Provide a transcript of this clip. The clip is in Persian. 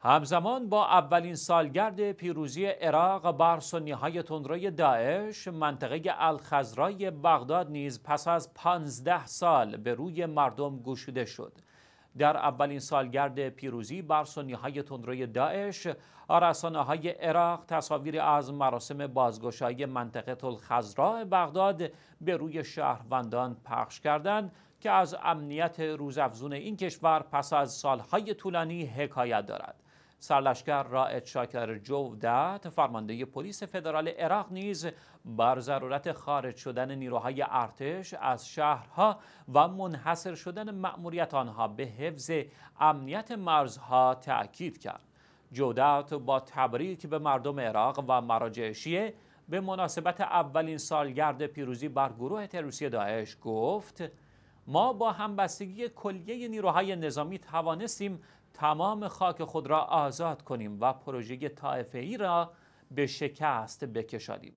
همزمان با اولین سالگرد پیروزی عراق بر سنیهای تندروی داعش منطقه الخزرای بغداد نیز پس از 15 سال به روی مردم گشوده شد در اولین سالگرد پیروزی بر سنیهای تندروی داعش رسانه های عراق تصاویر از مراسم بازگشایی منطقه الخزرا بغداد به روی شهروندان پخش کردند که از امنیت روزافزون این کشور پس از سالهای طولانی حکایت دارد سرلشکر رائد شاکر جودت فرمانده پلیس فدرال عراق نیز بر ضرورت خارج شدن نیروهای ارتش از شهرها و منحصر شدن مأموریت آنها به حفظ امنیت مرزها تأکید کرد جودت با تبریک به مردم عراق و مراجع شیعه به مناسبت اولین سالگرد پیروزی بر گروه تروریستی داعش گفت ما با همبستگی کلیه نیروهای نظامی توانستیم تمام خاک خود را آزاد کنیم و پروژه طایفه ای را به شکست بکشانیم